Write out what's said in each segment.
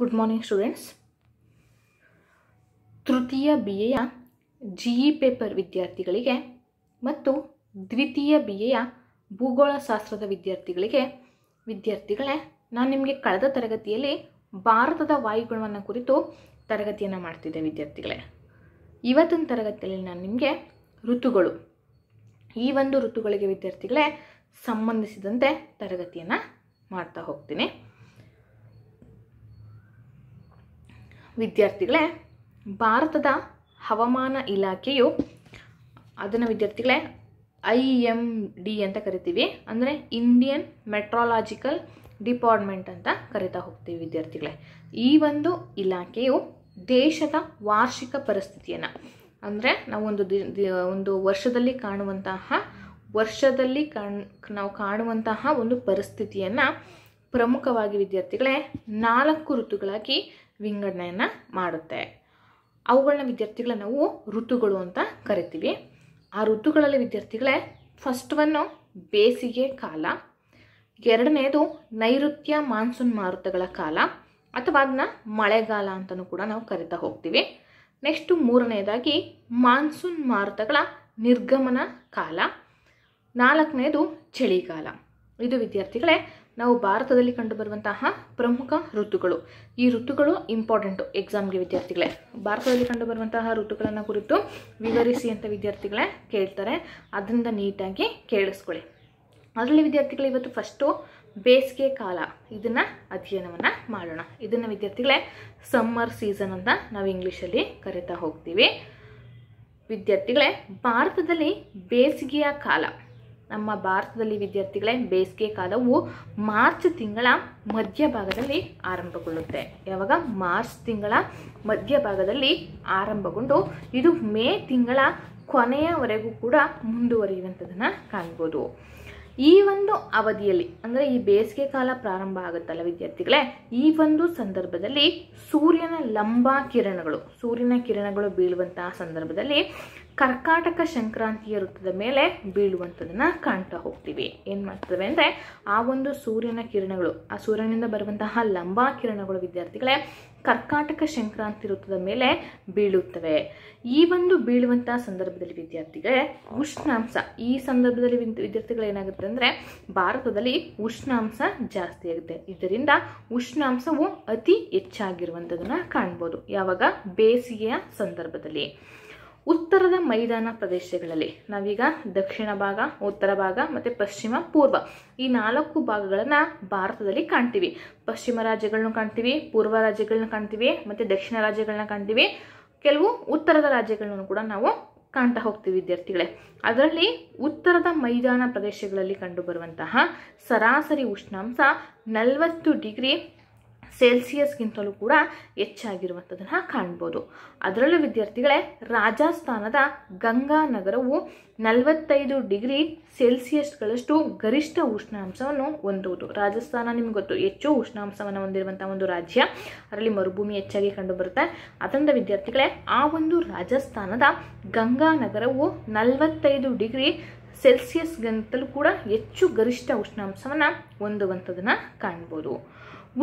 good morning students ತೃತೀಯ B ಎಯ G E paper ವಿದ್ಯಾರ್ಥಿಗಳಿಗೆ ಮತ್ತು ದ್ವಿತೀಯ ಬಿ ಎಯ ಭೂಗೋಳಶಾಸ್ತ್ರದ ವಿದ್ಯಾರ್ಥಿಗಳಿಗೆ ವಿದ್ಯಾರ್ಥಿಗಳೇ ನಾನು ನಿಮಗೆ ಕಳೆದ ತರಗತಿಯಲ್ಲಿ ಭಾರತದ ವಾಯುಗುಣವನ್ನು ಕುರಿತು ತರಗತಿಯನ್ನು ಮಾಡ್ತಿದ್ದೆ ವಿದ್ಯಾರ್ಥಿಗಳೇ ಇವತ್ತಿನ ತರಗತಿಯಲ್ಲಿ ನಾನು ನಿಮಗೆ ಋತುಗಳು ಈ ಒಂದು ಋತುಗಳಿಗೆ ವಿದ್ಯಾರ್ಥಿಗಳೇ ಸಂಬಂಧಿಸಿದಂತೆ ತರಗತಿಯನ್ನು ಮಾಡ್ತಾ ಹೋಗ್ತೀನಿ ವಿದ್ಯಾರ್ಥಿಗಳೇ ಭಾರತದ ಹವಾಮಾನ ಇಲಾಖೆಯು ಅದನ್ನು ವಿದ್ಯಾರ್ಥಿಗಳೇ ಐ ಎಮ್ ಡಿ ಅಂತ ಕರಿತೀವಿ ಅಂದರೆ ಇಂಡಿಯನ್ ಮೆಟ್ರಾಲಾಜಿಕಲ್ ಡಿಪಾರ್ಟ್ಮೆಂಟ್ ಅಂತ ಕರಿತಾ ಹೋಗ್ತೀವಿ ವಿದ್ಯಾರ್ಥಿಗಳೇ ಈ ಒಂದು ಇಲಾಖೆಯು ದೇಶದ ವಾರ್ಷಿಕ ಪರಿಸ್ಥಿತಿಯನ್ನು ಅಂದರೆ ನಾವೊಂದು ದಿ ಒಂದು ವರ್ಷದಲ್ಲಿ ಕಾಣುವಂತಹ ವರ್ಷದಲ್ಲಿ ಕಾಣ್ ನಾವು ಕಾಣುವಂತಹ ಒಂದು ಪರಿಸ್ಥಿತಿಯನ್ನು ಪ್ರಮುಖವಾಗಿ ವಿದ್ಯಾರ್ಥಿಗಳೇ ನಾಲ್ಕು ಋತುಗಳಾಗಿ ವಿಂಗಡಣೆಯನ್ನು ಮಾಡುತ್ತೆ ಅವುಗಳನ್ನ ವಿದ್ಯಾರ್ಥಿಗಳ ನಾವು ಋತುಗಳು ಅಂತ ಕರಿತೀವಿ ಆ ಋತುಗಳಲ್ಲಿ ವಿದ್ಯಾರ್ಥಿಗಳೇ ಫಸ್ಟ್ ಒನ್ನು ಬೇಸಿಗೆ ಕಾಲ ಎರಡನೇದು ನೈಋತ್ಯ ಮಾನ್ಸೂನ್ ಮಾರುತಗಳ ಕಾಲ ಅಥವಾ ಅದನ್ನ ಮಳೆಗಾಲ ಅಂತಲೂ ಕೂಡ ನಾವು ಕರಿತಾ ಹೋಗ್ತೀವಿ ನೆಕ್ಸ್ಟು ಮೂರನೇದಾಗಿ ಮಾನ್ಸೂನ್ ಮಾರುತಗಳ ನಿರ್ಗಮನ ಕಾಲ ನಾಲ್ಕನೇದು ಚಳಿಗಾಲ ಇದು ವಿದ್ಯಾರ್ಥಿಗಳೇ ನಾವು ಭಾರತದಲ್ಲಿ ಕಂಡುಬರುವಂತಹ ಪ್ರಮುಖ ಋತುಗಳು ಈ ಋತುಗಳು ಇಂಪಾರ್ಟೆಂಟು ಎಕ್ಸಾಮ್ಗೆ ವಿದ್ಯಾರ್ಥಿಗಳೇ ಭಾರತದಲ್ಲಿ ಕಂಡುಬರುವಂತಹ ಋತುಗಳನ್ನು ಕುರಿತು ವಿವರಿಸಿ ಅಂತ ವಿದ್ಯಾರ್ಥಿಗಳೇ ಕೇಳ್ತಾರೆ ಅದರಿಂದ ನೀಟಾಗಿ ಕೇಳಿಸ್ಕೊಳ್ಳಿ ಅದರಲ್ಲಿ ವಿದ್ಯಾರ್ಥಿಗಳು ಇವತ್ತು ಫಸ್ಟು ಬೇಸಿಗೆ ಕಾಲ ಇದನ್ನು ಅಧ್ಯಯನವನ್ನು ಮಾಡೋಣ ಇದನ್ನು ವಿದ್ಯಾರ್ಥಿಗಳೇ ಸಮ್ಮರ್ ಸೀಸನ್ ಅಂತ ನಾವು ಇಂಗ್ಲೀಷಲ್ಲಿ ಕರೀತಾ ಹೋಗ್ತೀವಿ ವಿದ್ಯಾರ್ಥಿಗಳೇ ಭಾರತದಲ್ಲಿ ಬೇಸಿಗೆಯ ಕಾಲ ನಮ್ಮ ಭಾರತದಲ್ಲಿ ವಿದ್ಯಾರ್ಥಿಗಳೇ ಬೇಸಿಗೆ ಕಾಲವು ಮಾರ್ಚ್ ತಿಂಗಳ ಮಧ್ಯಭಾಗದಲ್ಲಿ ಆರಂಭಗೊಳ್ಳುತ್ತೆ ಯಾವಾಗ ಮಾರ್ಚ್ ತಿಂಗಳ ಮಧ್ಯಭಾಗದಲ್ಲಿ ಆರಂಭಗೊಂಡು ಇದು ಮೇ ತಿಂಗಳ ಕೊನೆಯವರೆಗೂ ಕೂಡ ಮುಂದುವರಿಯುವಂಥದ್ದನ್ನು ಕಾಣ್ಬೋದು ಈ ಒಂದು ಅವಧಿಯಲ್ಲಿ ಅಂದರೆ ಈ ಬೇಸಿಗೆ ಕಾಲ ಪ್ರಾರಂಭ ಆಗುತ್ತಲ್ಲ ವಿದ್ಯಾರ್ಥಿಗಳೇ ಈ ಒಂದು ಸಂದರ್ಭದಲ್ಲಿ ಸೂರ್ಯನ ಲಂಬಾ ಕಿರಣಗಳು ಸೂರ್ಯನ ಕಿರಣಗಳು ಬೀಳುವಂತಹ ಸಂದರ್ಭದಲ್ಲಿ ಕರ್ಕಾಟಕ ಸಂಕ್ರಾಂತಿಯ ವೃತ್ತದ ಮೇಲೆ ಬೀಳುವಂಥದನ್ನ ಕಾಣ್ತಾ ಹೋಗ್ತೀವಿ ಏನು ಮಾಡ್ತವೆ ಅಂದರೆ ಆ ಒಂದು ಸೂರ್ಯನ ಕಿರಣಗಳು ಆ ಸೂರ್ಯನಿಂದ ಬರುವಂತಹ ಲಂಬಾ ಕಿರಣಗಳು ವಿದ್ಯಾರ್ಥಿಗಳೇ ಕರ್ಕಾಟಕ ಸಂಕ್ರಾಂತಿ ಋತುದ ಮೇಲೆ ಬೀಳುತ್ತವೆ ಈ ಒಂದು ಬೀಳುವಂತಹ ಸಂದರ್ಭದಲ್ಲಿ ವಿದ್ಯಾರ್ಥಿಗಳೇ ಉಷ್ಣಾಂಶ ಈ ಸಂದರ್ಭದಲ್ಲಿ ವಿದ್ಯಾರ್ಥಿಗಳು ಏನಾಗುತ್ತೆ ಅಂದ್ರೆ ಭಾರತದಲ್ಲಿ ಉಷ್ಣಾಂಶ ಜಾಸ್ತಿ ಆಗುತ್ತೆ ಇದರಿಂದ ಉಷ್ಣಾಂಶವು ಅತಿ ಹೆಚ್ಚಾಗಿರುವಂತದನ್ನ ಕಾಣ್ಬೋದು ಯಾವಾಗ ಬೇಸಿಗೆಯ ಸಂದರ್ಭದಲ್ಲಿ ಉತ್ತರದ ಮೈದಾನ ಪ್ರದೇಶಗಳಲ್ಲಿ ನಾವೀಗ ದಕ್ಷಿಣ ಭಾಗ ಉತ್ತರ ಭಾಗ ಮತ್ತು ಪಶ್ಚಿಮ ಪೂರ್ವ ಈ ನಾಲ್ಕು ಭಾಗಗಳನ್ನು ಭಾರತದಲ್ಲಿ ಕಾಣ್ತೀವಿ ಪಶ್ಚಿಮ ರಾಜ್ಯಗಳನ್ನ ಕಾಣ್ತೀವಿ ಪೂರ್ವ ರಾಜ್ಯಗಳನ್ನ ಕಾಣ್ತೀವಿ ಮತ್ತು ದಕ್ಷಿಣ ರಾಜ್ಯಗಳನ್ನ ಕಾಣ್ತೀವಿ ಕೆಲವು ಉತ್ತರದ ರಾಜ್ಯಗಳನ್ನು ಕೂಡ ನಾವು ಕಾಣ್ತಾ ಹೋಗ್ತೀವಿ ವಿದ್ಯಾರ್ಥಿಗಳೇ ಅದರಲ್ಲಿ ಉತ್ತರದ ಮೈದಾನ ಪ್ರದೇಶಗಳಲ್ಲಿ ಕಂಡುಬರುವಂತಹ ಸರಾಸರಿ ಉಷ್ಣಾಂಶ ನಲವತ್ತು ಡಿಗ್ರಿ ಸೆಲ್ಸಿಯಸ್ಗಿಂತಲೂ ಕೂಡ ಹೆಚ್ಚಾಗಿರುವಂಥದ್ದನ್ನು ಕಾಣ್ಬೋದು ಅದರಲ್ಲೂ ವಿದ್ಯಾರ್ಥಿಗಳೇ ರಾಜಸ್ಥಾನದ ಗಂಗಾನಗರವು ನಲವತ್ತೈದು ಡಿಗ್ರಿ ಸೆಲ್ಸಿಯಸ್ಗಳಷ್ಟು ಗರಿಷ್ಠ ಉಷ್ಣಾಂಶವನ್ನು ಹೊಂದುವುದು ರಾಜಸ್ಥಾನ ನಿಮ್ಗೆ ಗೊತ್ತು ಹೆಚ್ಚು ಉಷ್ಣಾಂಶವನ್ನು ಹೊಂದಿರುವಂಥ ಒಂದು ರಾಜ್ಯ ಅದರಲ್ಲಿ ಮರುಭೂಮಿ ಹೆಚ್ಚಾಗಿ ಕಂಡುಬರುತ್ತೆ ಅದರಿಂದ ವಿದ್ಯಾರ್ಥಿಗಳೇ ಆ ಒಂದು ರಾಜಸ್ಥಾನದ ನಗರವು ನಲವತ್ತೈದು ಡಿಗ್ರಿ ಸೆಲ್ಸಿಯಸ್ಗಿಂತಲೂ ಕೂಡ ಹೆಚ್ಚು ಗರಿಷ್ಠ ಉಷ್ಣಾಂಶವನ್ನು ಹೊಂದುವಂಥದ್ದನ್ನು ಕಾಣ್ಬೋದು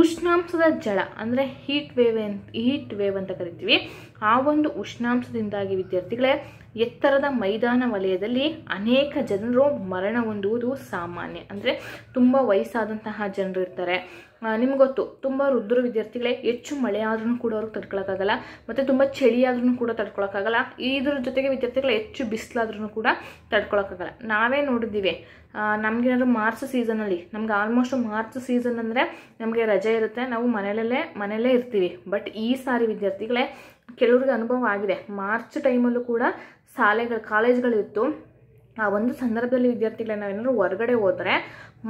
ಉಷ್ಣಾಂಶದ ಜಳ ಅಂದರೆ ಹೀಟ್ ವೇವ್ ಅಂತ ಹೀಟ್ ವೇವ್ ಅಂತ ಕರಿತೀವಿ ಆ ಒಂದು ಉಷ್ಣಾಂಶದಿಂದಾಗಿ ವಿದ್ಯಾರ್ಥಿಗಳೇ ಎತ್ತರದ ಮೈದಾನ ವಲಯದಲ್ಲಿ ಅನೇಕ ಜನರು ಮರಣ ಹೊಂದುವುದು ಸಾಮಾನ್ಯ ಅಂದರೆ ತುಂಬ ವಯಸ್ಸಾದಂತಹ ಜನರು ಇರ್ತಾರೆ ನಿಮ್ಗೊತ್ತು ಗೊತ್ತು ತುಂಬ ರುದ್ರ ವಿದ್ಯಾರ್ಥಿಗಳೇ ಹೆಚ್ಚು ಮಳೆ ಆದ್ರೂ ಕೂಡ ಅವ್ರಿಗೆ ತಡ್ಕೊಳಕ್ಕಾಗಲ್ಲ ಮತ್ತೆ ತುಂಬ ಚಳಿ ಆದ್ರೂ ಕೂಡ ತಡ್ಕೊಳಕ್ಕಾಗಲ್ಲ ಇದ್ರ ಜೊತೆಗೆ ವಿದ್ಯಾರ್ಥಿಗಳ ಹೆಚ್ಚು ಬಿಸಿಲಾದ್ರೂ ಕೂಡ ತಡ್ಕೊಳಕ್ಕಾಗಲ್ಲ ನಾವೇ ನೋಡಿದ್ದೀವಿ ನಮ್ಗೇನಾದ್ರು ಮಾರ್ಚ್ ಸೀಸನಲ್ಲಿ ನಮ್ಗೆ ಆಲ್ಮೋಸ್ಟ್ ಮಾರ್ಚ್ ಸೀಸನ್ ಅಂದರೆ ನಮಗೆ ರಜೆ ಇರುತ್ತೆ ನಾವು ಮನೆಯಲ್ಲೇ ಮನೆಯಲ್ಲೇ ಇರ್ತೀವಿ ಬಟ್ ಈ ಸಾರಿ ವಿದ್ಯಾರ್ಥಿಗಳೇ ಕೆಲವ್ರಿಗೆ ಅನುಭವ ಆಗಿದೆ ಮಾರ್ಚ್ ಟೈಮಲ್ಲೂ ಕೂಡ ಶಾಲೆಗಳು ಕಾಲೇಜ್ಗಳಿತ್ತು ಆ ಒಂದು ಸಂದರ್ಭದಲ್ಲಿ ವಿದ್ಯಾರ್ಥಿಗಳೇ ನಾವೇನಾದ್ರು ಹೊರಗಡೆ ಹೋದ್ರೆ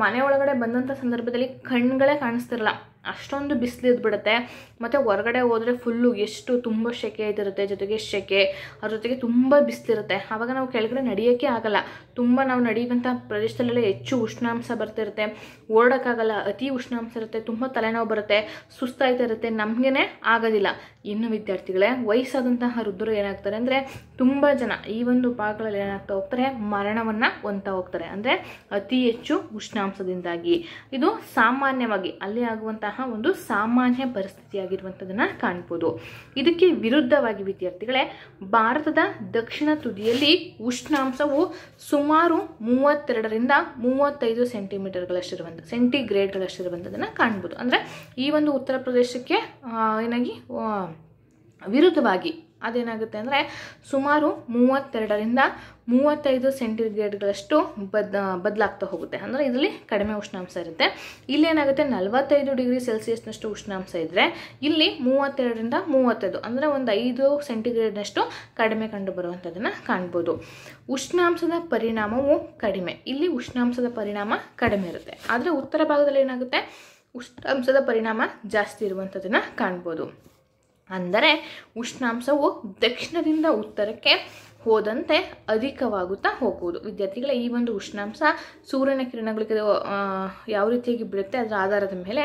ಮನೆ ಒಳಗಡೆ ಬಂದಂಥ ಸಂದರ್ಭದಲ್ಲಿ ಕಣ್ಗಳೇ ಕಾಣಿಸ್ತಿರಲ್ಲ ಅಷ್ಟೊಂದು ಬಿಸಿಲು ಇದ್ಬಿಡುತ್ತೆ ಮತ್ತು ಹೊರಗಡೆ ಹೋದರೆ ಫುಲ್ಲು ಎಷ್ಟು ತುಂಬ ಸೆಕೆ ಇದಿರುತ್ತೆ ಜೊತೆಗೆ ಸೆಕೆ ಅದ್ರ ಜೊತೆಗೆ ತುಂಬ ಬಿಸಿಲಿರುತ್ತೆ ಆವಾಗ ನಾವು ಕೆಳಗಡೆ ನಡೆಯೋಕ್ಕೆ ಆಗಲ್ಲ ತುಂಬ ನಾವು ನಡೆಯುವಂಥ ಪ್ರದೇಶದಲ್ಲೆಲ್ಲ ಹೆಚ್ಚು ಉಷ್ಣಾಂಶ ಬರ್ತಿರುತ್ತೆ ಓಡೋಕ್ಕಾಗಲ್ಲ ಅತಿ ಉಷ್ಣಾಂಶ ಇರುತ್ತೆ ತುಂಬ ತಲೆನೋವು ಬರುತ್ತೆ ಸುಸ್ತಾಯ್ತಾ ಇರುತ್ತೆ ನಮಗೇ ಆಗೋದಿಲ್ಲ ಇನ್ನು ವಿದ್ಯಾರ್ಥಿಗಳೇ ವಯಸ್ಸಾದಂತಹ ವೃದ್ಧರು ಏನಾಗ್ತಾರೆ ಅಂದರೆ ತುಂಬ ಜನ ಈ ಒಂದು ಭಾಗಗಳಲ್ಲಿ ಏನಾಗ್ತಾ ಹೋಗ್ತಾರೆ ಮರಣವನ್ನು ಹೊಂತಾ ಹೋಗ್ತಾರೆ ಅಂದರೆ ಅತಿ ಹೆಚ್ಚು ಉಷ್ಣಾಂಶದಿಂದಾಗಿ ಇದು ಸಾಮಾನ್ಯವಾಗಿ ಅಲ್ಲಿ ಆಗುವಂತಹ ಒಂದು ಸಾಮಾನ್ಯ ಪರಿಸ್ಥಿತಿಯಾಗಿ ಆಗಿರುವಂಥದ್ದನ್ನು ಕಾಣ್ಬೋದು ಇದಕ್ಕೆ ವಿರುದ್ಧವಾಗಿ ವಿದ್ಯಾರ್ಥಿಗಳೇ ಭಾರತದ ದಕ್ಷಿಣ ತುದಿಯಲ್ಲಿ ಉಷ್ಣಾಂಶವು ಸುಮಾರು ಮೂವತ್ತೆರಡರಿಂದ ಮೂವತ್ತೈದು ಸೆಂಟಿಮೀಟರ್ಗಳಷ್ಟಿರುವಂಥ ಸೆಂಟಿಗ್ರೇಡ್ಗಳಷ್ಟಿರುವಂಥದ್ದನ್ನು ಕಾಣ್ಬೋದು ಅಂದರೆ ಈ ಒಂದು ಉತ್ತರ ಪ್ರದೇಶಕ್ಕೆ ಏನಾಗಿ ವಿರುದ್ಧವಾಗಿ ಅದೇನಾಗುತ್ತೆ ಅಂದರೆ ಸುಮಾರು ಮೂವತ್ತೆರಡರಿಂದ ಮೂವತ್ತೈದು ಸೆಂಟಿಗ್ರೇಡ್ಗಳಷ್ಟು ಬದ್ ಬದಲಾಗ್ತಾ ಹೋಗುತ್ತೆ ಅಂದರೆ ಇದರಲ್ಲಿ ಕಡಿಮೆ ಉಷ್ಣಾಂಶ ಇರುತ್ತೆ ಇಲ್ಲಿ ಏನಾಗುತ್ತೆ ನಲವತ್ತೈದು ಡಿಗ್ರಿ ಸೆಲ್ಸಿಯಸ್ನಷ್ಟು ಉಷ್ಣಾಂಶ ಇದ್ದರೆ ಇಲ್ಲಿ ಮೂವತ್ತೆರಡರಿಂದ ಮೂವತ್ತೈದು ಅಂದರೆ ಒಂದು ಐದು ಸೆಂಟಿಗ್ರೇಡ್ನಷ್ಟು ಕಡಿಮೆ ಕಂಡು ಬರುವಂಥದ್ದನ್ನು ಕಾಣ್ಬೋದು ಉಷ್ಣಾಂಶದ ಪರಿಣಾಮವು ಕಡಿಮೆ ಇಲ್ಲಿ ಉಷ್ಣಾಂಶದ ಪರಿಣಾಮ ಕಡಿಮೆ ಇರುತ್ತೆ ಆದರೆ ಉತ್ತರ ಭಾಗದಲ್ಲಿ ಏನಾಗುತ್ತೆ ಉಷ್ಣಾಂಶದ ಪರಿಣಾಮ ಜಾಸ್ತಿ ಇರುವಂಥದ್ದನ್ನು ಕಾಣ್ಬೋದು ಅಂದರೆ ಉಷ್ಣಾಂಶವು ದಕ್ಷಿಣದಿಂದ ಉತ್ತರಕ್ಕೆ ಹೋದಂತೆ ಅಧಿಕವಾಗುತ್ತಾ ಹೋಗುವುದು ವಿದ್ಯಾರ್ಥಿಗಳ ಈ ಒಂದು ಉಷ್ಣಾಂಶ ಸೂರ್ಯನ ಕಿರಣಗಳಿಗೆ ಯಾವ ರೀತಿಯಾಗಿ ಬಿಡುತ್ತೆ ಅದರ ಆಧಾರದ ಮೇಲೆ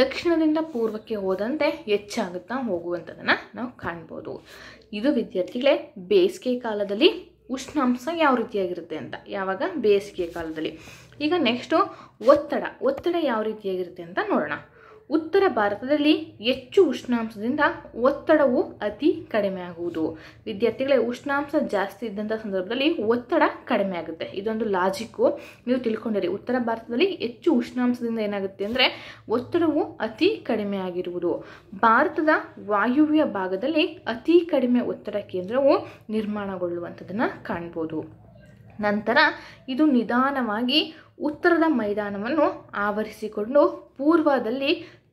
ದಕ್ಷಿಣದಿಂದ ಪೂರ್ವಕ್ಕೆ ಹೋದಂತೆ ಹೆಚ್ಚಾಗುತ್ತಾ ಹೋಗುವಂಥದ್ದನ್ನು ನಾವು ಕಾಣ್ಬೋದು ಇದು ವಿದ್ಯಾರ್ಥಿಗಳೇ ಬೇಸಿಗೆ ಕಾಲದಲ್ಲಿ ಉಷ್ಣಾಂಶ ಯಾವ ರೀತಿಯಾಗಿರುತ್ತೆ ಅಂತ ಯಾವಾಗ ಬೇಸಿಗೆ ಕಾಲದಲ್ಲಿ ಈಗ ನೆಕ್ಸ್ಟು ಒತ್ತಡ ಒತ್ತಡ ಯಾವ ರೀತಿಯಾಗಿರುತ್ತೆ ಅಂತ ನೋಡೋಣ ಉತ್ತರ ಭಾರತದಲ್ಲಿ ಹೆಚ್ಚು ಉಷ್ಣಾಂಶದಿಂದ ಒತ್ತಡವು ಅತಿ ಕಡಿಮೆ ಆಗುವುದು ವಿದ್ಯಾರ್ಥಿಗಳೇ ಉಷ್ಣಾಂಶ ಜಾಸ್ತಿ ಇದ್ದಂಥ ಸಂದರ್ಭದಲ್ಲಿ ಒತ್ತಡ ಕಡಿಮೆ ಆಗುತ್ತೆ ಇದೊಂದು ಲಾಜಿಕ್ಕು ನೀವು ತಿಳ್ಕೊಂಡಿರಿ ಉತ್ತರ ಭಾರತದಲ್ಲಿ ಹೆಚ್ಚು ಉಷ್ಣಾಂಶದಿಂದ ಏನಾಗುತ್ತೆ ಅಂದರೆ ಒತ್ತಡವು ಅತಿ ಕಡಿಮೆ ಆಗಿರುವುದು ಭಾರತದ ವಾಯುವ್ಯ ಭಾಗದಲ್ಲಿ ಅತಿ ಕಡಿಮೆ ಒತ್ತಡ ಕೇಂದ್ರವು ನಿರ್ಮಾಣಗೊಳ್ಳುವಂಥದ್ದನ್ನು ಕಾಣ್ಬೋದು ನಂತರ ಇದು ನಿಧಾನವಾಗಿ ಉತ್ತರದ ಮೈದಾನವನ್ನು ಆವರಿಸಿಕೊಂಡು ಪೂರ್ವದಲ್ಲಿ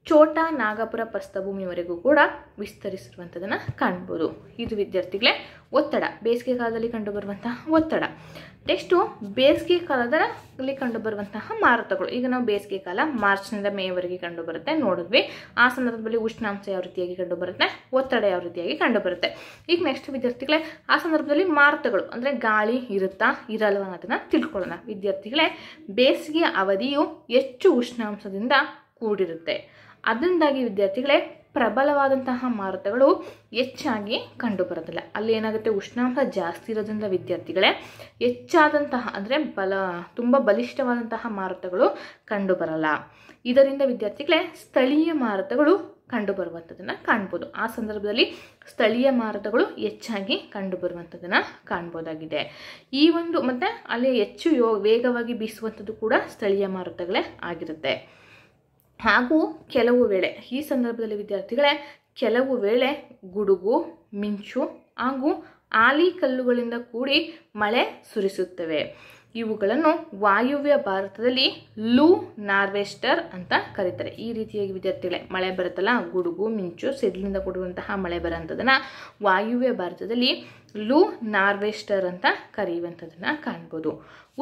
ಚೋಟಾ ನಾಗಪುರ ಪ್ರಸ್ಥಭೂಮಿವರೆಗೂ ಕೂಡ ವಿಸ್ತರಿಸಿರುವಂಥದ್ದನ್ನು ಕಾಣ್ಬೋದು ಇದು ವಿದ್ಯಾರ್ಥಿಗಳೇ ಒತ್ತಡ ಬೇಸಿಗೆ ಕಾಲದಲ್ಲಿ ಕಂಡುಬರುವಂತಹ ಒತ್ತಡ ನೆಕ್ಸ್ಟು ಬೇಸಿಗೆ ಕಾಲದಲ್ಲಿ ಕಂಡುಬರುವಂತಹ ಮಾರುತಗಳು ಈಗ ನಾವು ಬೇಸಿಗೆ ಕಾಲ ಮಾರ್ಚ್ನಿಂದ ಮೇವರೆಗೆ ಕಂಡುಬರುತ್ತೆ ನೋಡಿದ್ವಿ ಆ ಸಂದರ್ಭದಲ್ಲಿ ಉಷ್ಣಾಂಶ ಯಾವ ರೀತಿಯಾಗಿ ಕಂಡುಬರುತ್ತೆ ಒತ್ತಡ ಯಾವ ರೀತಿಯಾಗಿ ಕಂಡುಬರುತ್ತೆ ಈಗ ನೆಕ್ಸ್ಟ್ ವಿದ್ಯಾರ್ಥಿಗಳೇ ಆ ಸಂದರ್ಭದಲ್ಲಿ ಮಾರುತಗಳು ಅಂದರೆ ಗಾಳಿ ಇರುತ್ತಾ ಇರಲ್ವ ಅನ್ನೋದನ್ನು ತಿಳ್ಕೊಳ್ಳೋಣ ವಿದ್ಯಾರ್ಥಿಗಳೇ ಬೇಸಿಗೆ ಅವಧಿಯು ಹೆಚ್ಚು ಉಷ್ಣಾಂಶದಿಂದ ಕೂಡಿರುತ್ತೆ ಅದರಿಂದಾಗಿ ವಿದ್ಯಾರ್ಥಿಗಳೇ ಪ್ರಬಲವಾದಂತಹ ಮಾರುತಗಳು ಹೆಚ್ಚಾಗಿ ಬರೋದಿಲ್ಲ ಅಲ್ಲಿ ಏನಾಗುತ್ತೆ ಉಷ್ಣಾಂಶ ಜಾಸ್ತಿ ಇರೋದ್ರಿಂದ ವಿದ್ಯಾರ್ಥಿಗಳೇ ಹೆಚ್ಚಾದಂತಹ ಅಂದರೆ ಬಲ ತುಂಬ ಬಲಿಷ್ಠವಾದಂತಹ ಮಾರುತಗಳು ಕಂಡು ಬರಲ್ಲ ಇದರಿಂದ ವಿದ್ಯಾರ್ಥಿಗಳೇ ಸ್ಥಳೀಯ ಮಾರುತಗಳು ಬರುವಂಥದ್ದನ್ನು ಕಾಣ್ಬೋದು ಆ ಸಂದರ್ಭದಲ್ಲಿ ಸ್ಥಳೀಯ ಮಾರುತಗಳು ಹೆಚ್ಚಾಗಿ ಬರುವಂಥದ್ದನ್ನು ಕಾಣ್ಬೋದಾಗಿದೆ ಈ ಒಂದು ಮತ್ತು ಅಲ್ಲಿ ಹೆಚ್ಚು ಯೋ ವೇಗವಾಗಿ ಬೀಸುವಂಥದ್ದು ಕೂಡ ಸ್ಥಳೀಯ ಮಾರುತಗಳೇ ಆಗಿರುತ್ತೆ ಹಾಗೂ ಕೆಲವು ವೇಳೆ ಈ ಸಂದರ್ಭದಲ್ಲಿ ವಿದ್ಯಾರ್ಥಿಗಳೇ ಕೆಲವು ವೇಳೆ ಗುಡುಗು ಮಿಂಚು ಹಾಗೂ ಆಲಿ ಕಲ್ಲುಗಳಿಂದ ಕೂಡಿ ಮಳೆ ಸುರಿಸುತ್ತವೆ ಇವುಗಳನ್ನು ವಾಯುವ್ಯ ಭಾರತದಲ್ಲಿ ಲೂ ನಾರ್ವೆಸ್ಟರ್ ಅಂತ ಕರೀತಾರೆ ಈ ರೀತಿಯಾಗಿ ವಿದ್ಯಾರ್ಥಿಗಳೇ ಮಳೆ ಬರುತ್ತಲ್ಲ ಗುಡುಗು ಮಿಂಚು ಸಿಡಿಲಿಂದ ಕೊಡುವಂತಹ ಮಳೆ ಬರೋಂಥದ್ದನ್ನು ವಾಯುವ್ಯ ಭಾರತದಲ್ಲಿ ಲೂ ನಾರ್ವೆಸ್ಟರ್ ಅಂತ ಕರೆಯುವಂಥದ್ದನ್ನು ಕಾಣ್ಬೋದು